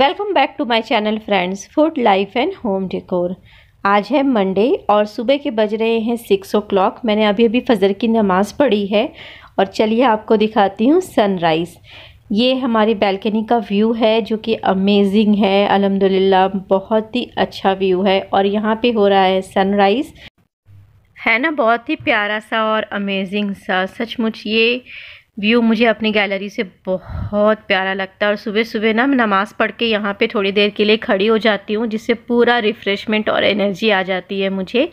welcome back to my channel friends food life and home decor आज है Monday और सुबह के बज रहे हैं सिक्स ओ क्लॉक मैंने अभी अभी फजर की नमाज़ पढ़ी है और चलिए आपको दिखाती हूँ सनराइज़ ये हमारी बैल्कनी का व्यू है जो कि अमेजिंग है अलहमदिल्ला बहुत ही अच्छा व्यू है और यहाँ पे हो रहा है सनराइज़ है ना बहुत ही प्यारा सा और अमेजिंग सा सचमुच ये व्यू मुझे अपनी गैलरी से बहुत प्यारा लगता है और सुबह सुबह ना मैं नमाज़ पढ़ के यहाँ पे थोड़ी देर के लिए खड़ी हो जाती हूँ जिससे पूरा रिफ़्रेशमेंट और एनर्जी आ जाती है मुझे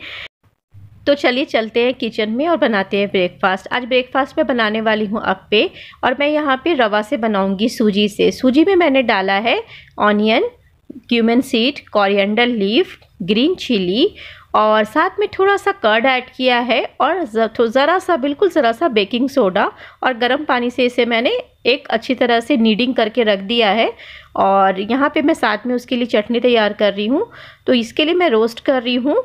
तो चलिए चलते हैं किचन में और बनाते हैं ब्रेकफास्ट आज ब्रेकफास्ट में बनाने वाली हूँ अप्पे और मैं यहाँ पे रवा से बनाऊँगी सूजी से सूजी में मैंने डाला है onion cumin seed coriander leaf green chilli और साथ में थोड़ा सा कर्ड ऐड किया है और ज़रा तो सा बिल्कुल ज़रा सा बेकिंग सोडा और गर्म पानी से इसे मैंने एक अच्छी तरह से नीडिंग करके रख दिया है और यहाँ पे मैं साथ में उसके लिए चटनी तैयार कर रही हूँ तो इसके लिए मैं रोस्ट कर रही हूँ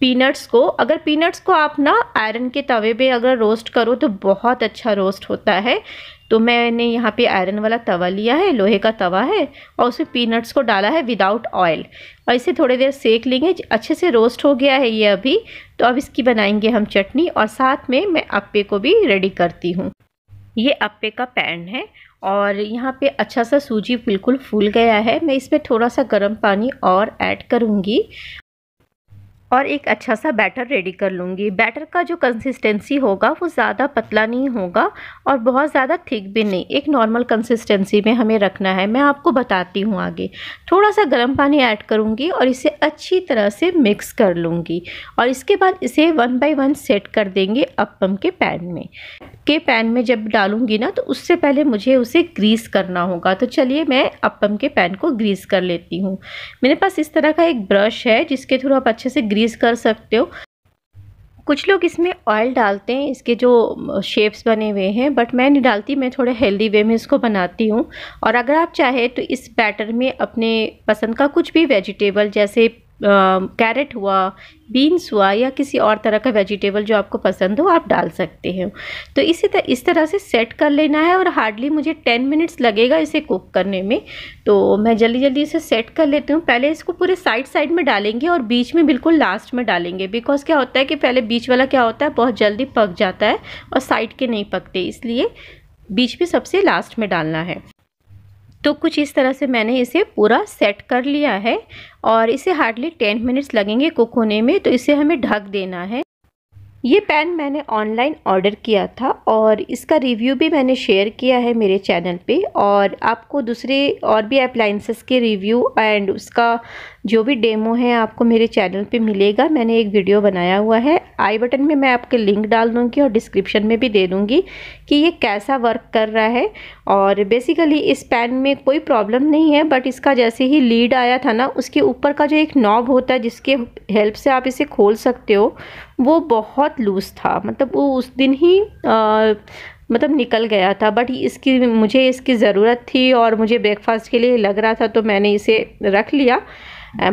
पीनट्स को अगर पीनट्स को आप ना आयरन के तवे पे अगर रोस्ट करो तो बहुत अच्छा रोस्ट होता है तो मैंने यहाँ पे आयरन वाला तवा लिया है लोहे का तवा है और उसमें पीनट्स को डाला है विदाउट ऑयल और इसे थोड़ी देर सेक लेंगे अच्छे से रोस्ट हो गया है ये अभी तो अब इसकी बनाएंगे हम चटनी और साथ में मैं अप्पे को भी रेडी करती हूँ ये अप्पे का पैन है और यहाँ पे अच्छा सा सूजी बिल्कुल फूल गया है मैं इसमें थोड़ा सा गर्म पानी और ऐड करूँगी और एक अच्छा सा बैटर रेडी कर लूँगी बैटर का जो कंसिस्टेंसी होगा वो ज़्यादा पतला नहीं होगा और बहुत ज़्यादा थिक भी नहीं एक नॉर्मल कंसिस्टेंसी में हमें रखना है मैं आपको बताती हूँ आगे थोड़ा सा गर्म पानी ऐड करूँगी और इसे अच्छी तरह से मिक्स कर लूँगी और इसके बाद इसे वन बाई वन सेट कर देंगे अपम के पैन में के पैन में जब डालूँगी ना तो उससे पहले मुझे उसे ग्रीस करना होगा तो चलिए मैं अपम के पैन को ग्रीस कर लेती हूँ मेरे पास इस तरह का एक ब्रश है जिसके थ्रू आप अच्छे से ग्रीस कर सकते हो कुछ लोग इसमें ऑयल डालते हैं इसके जो शेप्स बने हुए हैं बट मैं नहीं डालती मैं थोड़े हेल्दी वे में इसको बनाती हूँ और अगर आप चाहें तो इस बैटर में अपने पसंद का कुछ भी वेजिटेबल जैसे कैरेट हुआ बीन्स हुआ या किसी और तरह का वेजिटेबल जो आपको पसंद हो आप डाल सकते हैं तो इसी तरह इस तरह से सेट कर लेना है और हार्डली मुझे टेन मिनट्स लगेगा इसे कुक करने में तो मैं जल्दी जल्दी इसे सेट कर लेती हूँ पहले इसको पूरे साइड साइड में डालेंगे और बीच में बिल्कुल लास्ट में डालेंगे बिकॉज क्या होता है कि पहले बीच वाला क्या होता है बहुत जल्दी पक जाता है और साइड के नहीं पकते इसलिए बीच में सबसे लास्ट में डालना है तो कुछ इस तरह से मैंने इसे पूरा सेट कर लिया है और इसे हार्डली टेन मिनट्स लगेंगे कुक होने में तो इसे हमें ढक देना है ये पेन मैंने ऑनलाइन ऑर्डर किया था और इसका रिव्यू भी मैंने शेयर किया है मेरे चैनल पे और आपको दूसरे और भी अप्लाइंसेस के रिव्यू एंड उसका जो भी डेमो है आपको मेरे चैनल पे मिलेगा मैंने एक वीडियो बनाया हुआ है आई बटन में मैं आपके लिंक डाल दूँगी और डिस्क्रिप्शन में भी दे दूँगी कि ये कैसा वर्क कर रहा है और बेसिकली इस पेन में कोई प्रॉब्लम नहीं है बट इसका जैसे ही लीड आया था ना उसके ऊपर का जो एक नॉब होता है जिसके हेल्प से आप इसे खोल सकते हो वो बहुत लूज़ था मतलब वो उस दिन ही आ, मतलब निकल गया था बट इसकी मुझे इसकी ज़रूरत थी और मुझे ब्रेकफास्ट के लिए लग रहा था तो मैंने इसे रख लिया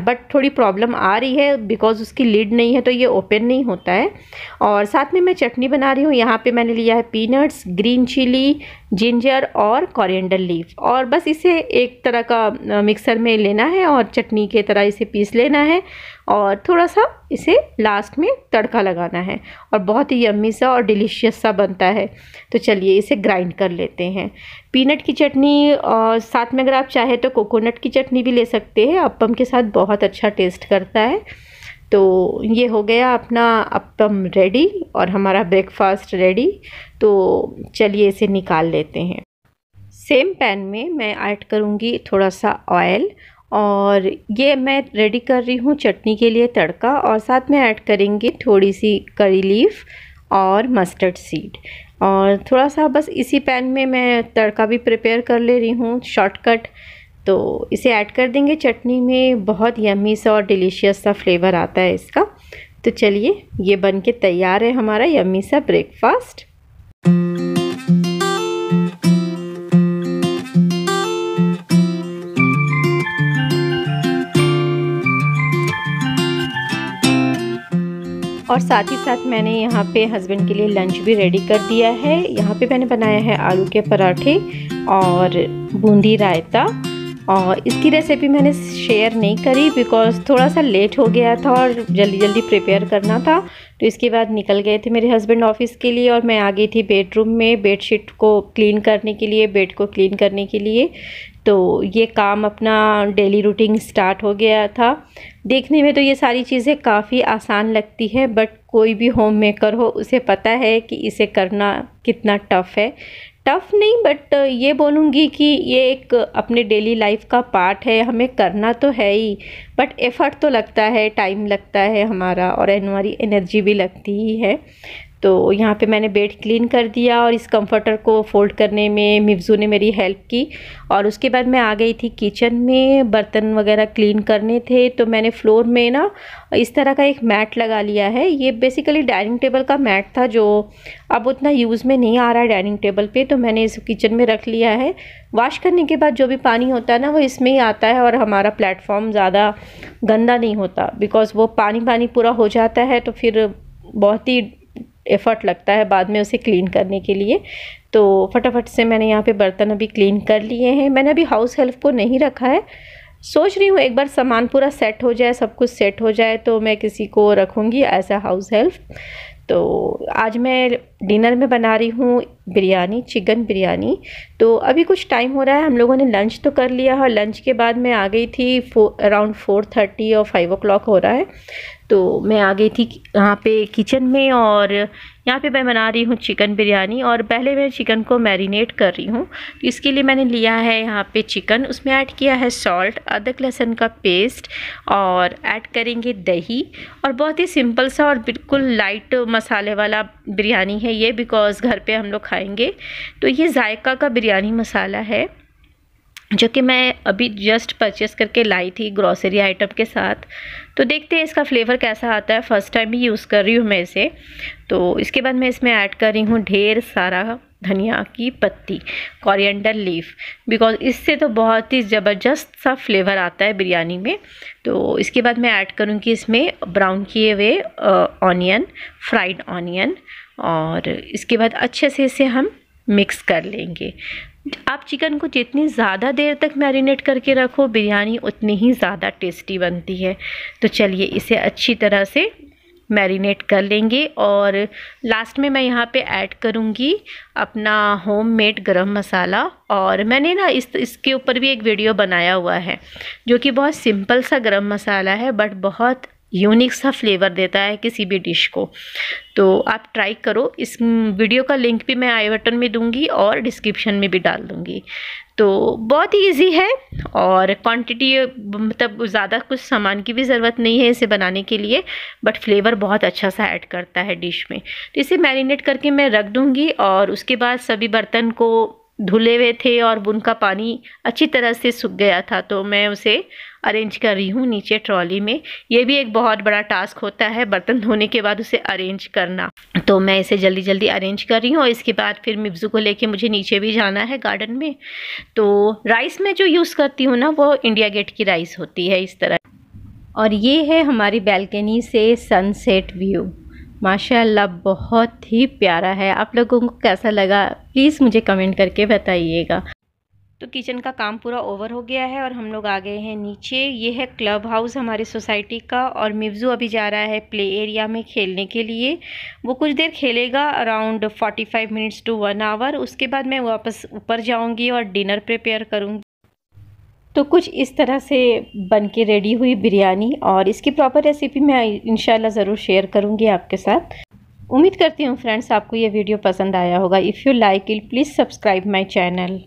बट थोड़ी प्रॉब्लम आ रही है बिकॉज़ उसकी लीड नहीं है तो ये ओपन नहीं होता है और साथ में मैं चटनी बना रही हूँ यहाँ पे मैंने लिया है पीनट्स ग्रीन चिली जिंजर और कॉरियडर लीफ और बस इसे एक तरह का मिक्सर में लेना है और चटनी के तरह इसे पीस लेना है और थोड़ा सा इसे लास्ट में तड़का लगाना है और बहुत ही यम्मी सा और डिलीशियस सा बनता है तो चलिए इसे ग्राइंड कर लेते हैं पीनट की चटनी और साथ में अगर आप चाहें तो कोकोनट की चटनी भी ले सकते हैं अपम के साथ बहुत अच्छा टेस्ट करता है तो ये हो गया अपना अपम रेडी और हमारा ब्रेकफास्ट रेडी तो चलिए इसे निकाल लेते हैं सेम पैन में मैं ऐड करूँगी थोड़ा सा ऑयल और ये मैं रेडी कर रही हूँ चटनी के लिए तड़का और साथ में ऐड करेंगे थोड़ी सी करी लीफ और मस्टर्ड सीड और थोड़ा सा बस इसी पैन में मैं तड़का भी प्रिपेयर कर ले रही हूँ शॉर्टकट तो इसे ऐड कर देंगे चटनी में बहुत यमी सा और डिलीशियस सा फ्लेवर आता है इसका तो चलिए ये बन के तैयार है हमारा यमी सा ब्रेकफास्ट और साथ ही साथ मैंने यहाँ पे हस्बैंड के लिए लंच भी रेडी कर दिया है यहाँ पे मैंने बनाया है आलू के पराठे और बूंदी रायता और इसकी रेसिपी मैंने शेयर नहीं करी बिकॉज थोड़ा सा लेट हो गया था और जल्दी जल्दी प्रिपेयर करना था तो इसके बाद निकल गए थे मेरे हस्बैंड ऑफिस के लिए और मैं आ गई थी बेडरूम में बेडशीट को क्लीन करने के लिए बेड को क्लीन करने के लिए तो ये काम अपना डेली रूटीन स्टार्ट हो गया था देखने में तो ये सारी चीज़ें काफ़ी आसान लगती है बट कोई भी होम मेकर हो उसे पता है कि इसे करना कितना टफ़ है टफ़ नहीं बट uh, ये बोलूँगी कि ये एक अपने डेली लाइफ का पार्ट है हमें करना तो है ही बट एफ़र्ट तो लगता है टाइम लगता है हमारा और हमारी एनर्जी भी लगती ही है तो यहाँ पे मैंने बेड क्लीन कर दिया और इस कंफर्टर को फोल्ड करने में मिवजू ने मेरी हेल्प की और उसके बाद मैं आ गई थी किचन में बर्तन वगैरह क्लीन करने थे तो मैंने फ्लोर में ना इस तरह का एक मैट लगा लिया है ये बेसिकली डाइनिंग टेबल का मैट था जो अब उतना यूज़ में नहीं आ रहा है डाइनिंग टेबल पर तो मैंने इस किचन में रख लिया है वॉश करने के बाद जो भी पानी होता है ना वो इसमें ही आता है और हमारा प्लेटफॉर्म ज़्यादा गंदा नहीं होता बिकॉज़ वो पानी पानी पूरा हो जाता है तो फिर बहुत ही एफ़र्ट लगता है बाद में उसे क्लीन करने के लिए तो फटाफट से मैंने यहाँ पे बर्तन अभी क्लीन कर लिए हैं मैंने अभी हाउस हेल्प को नहीं रखा है सोच रही हूँ एक बार सामान पूरा सेट हो जाए सब कुछ सेट हो जाए तो मैं किसी को रखूँगी एज अ हाउस हेल्प तो आज मैं डिनर में बना रही हूँ बिरयानी चिकन बिरयानी तो अभी कुछ टाइम हो रहा है हम लोगों ने लंच तो कर लिया है हाँ, लंच के बाद मैं आ गई थी फो अराउंड फोर थर्टी और फाइव ओ हो रहा है तो मैं आ गई थी यहाँ पे किचन में और यहाँ पे मैं बना रही हूँ चिकन बिरयानी और पहले मैं चिकन को मैरिनेट कर रही हूँ तो इसके लिए मैंने लिया है यहाँ पे चिकन उसमें ऐड किया है सॉल्ट अदरक लहसुन का पेस्ट और ऐड करेंगे दही और बहुत ही सिंपल सा और बिल्कुल लाइट मसाले वाला बिरयानी है ये बिकॉज़ घर पर हम लोग खाएंगे तो ये जायका का बिरयानी मसाला है जो कि मैं अभी जस्ट परचेस करके लाई थी ग्रॉसरी आइटम के साथ तो देखते हैं इसका फ्लेवर कैसा आता है फ़र्स्ट टाइम ही यूज़ कर रही हूँ मैं इसे तो इसके बाद मैं इसमें ऐड कर रही हूँ ढेर सारा धनिया की पत्ती कॉरिएंडर लीफ बिकॉज इससे तो बहुत ही ज़बरदस्त सा फ्लेवर आता है बिरयानी में तो इसके बाद मैं ऐड करूँगी इसमें ब्राउन किए हुए ऑनियन फ्राइड ऑनियन और इसके बाद अच्छे से इसे हम मिक्स कर लेंगे आप चिकन को जितनी ज़्यादा देर तक मैरिनेट करके रखो बिरयानी उतनी ही ज़्यादा टेस्टी बनती है तो चलिए इसे अच्छी तरह से मैरिनेट कर लेंगे और लास्ट में मैं यहाँ पे ऐड करूँगी अपना होममेड गरम मसाला और मैंने ना इस इसके ऊपर भी एक वीडियो बनाया हुआ है जो कि बहुत सिंपल सा गरम मसाला है बट बहुत यूनिक सा फ्लेवर देता है किसी भी डिश को तो आप ट्राई करो इस वीडियो का लिंक भी मैं आई बटन में दूंगी और डिस्क्रिप्शन में भी डाल दूंगी तो बहुत ही ईजी है और क्वांटिटी मतलब ज़्यादा कुछ सामान की भी ज़रूरत नहीं है इसे बनाने के लिए बट फ्लेवर बहुत अच्छा सा ऐड करता है डिश में तो इसे मैरिनेट करके मैं रख दूँगी और उसके बाद सभी बर्तन को धुले हुए थे और उनका पानी अच्छी तरह से सूख गया था तो मैं उसे अरेंज कर रही हूँ नीचे ट्रॉली में ये भी एक बहुत बड़ा टास्क होता है बर्तन धोने के बाद उसे अरेंज करना तो मैं इसे जल्दी जल्दी अरेंज कर रही हूँ और इसके बाद फिर मिब्ज़ू को लेके मुझे नीचे भी जाना है गार्डन में तो राइस मैं जो यूज़ करती हूँ ना वो इंडिया गेट की राइस होती है इस तरह और ये है हमारी बैल्कनी से सनसेट व्यू माशाल्लाह बहुत ही प्यारा है आप लोगों को कैसा लगा प्लीज़ मुझे कमेंट करके बताइएगा तो किचन का काम पूरा ओवर हो गया है और हम लोग आ गए हैं नीचे ये है क्लब हाउस हमारी सोसाइटी का और मिवज़ू अभी जा रहा है प्ले एरिया में खेलने के लिए वो कुछ देर खेलेगा around five minutes to one hour उसके बाद मैं वापस ऊपर जाऊंगी और डिनर प्रिपेयर करूंगी तो कुछ इस तरह से बन के रेडी हुई बिरयानी और इसकी प्रॉपर रेसिपी मैं इन ज़रूर शेयर करूँगी आपके साथ उम्मीद करती हूँ फ्रेंड्स आपको ये वीडियो पसंद आया होगा if you like it please subscribe my channel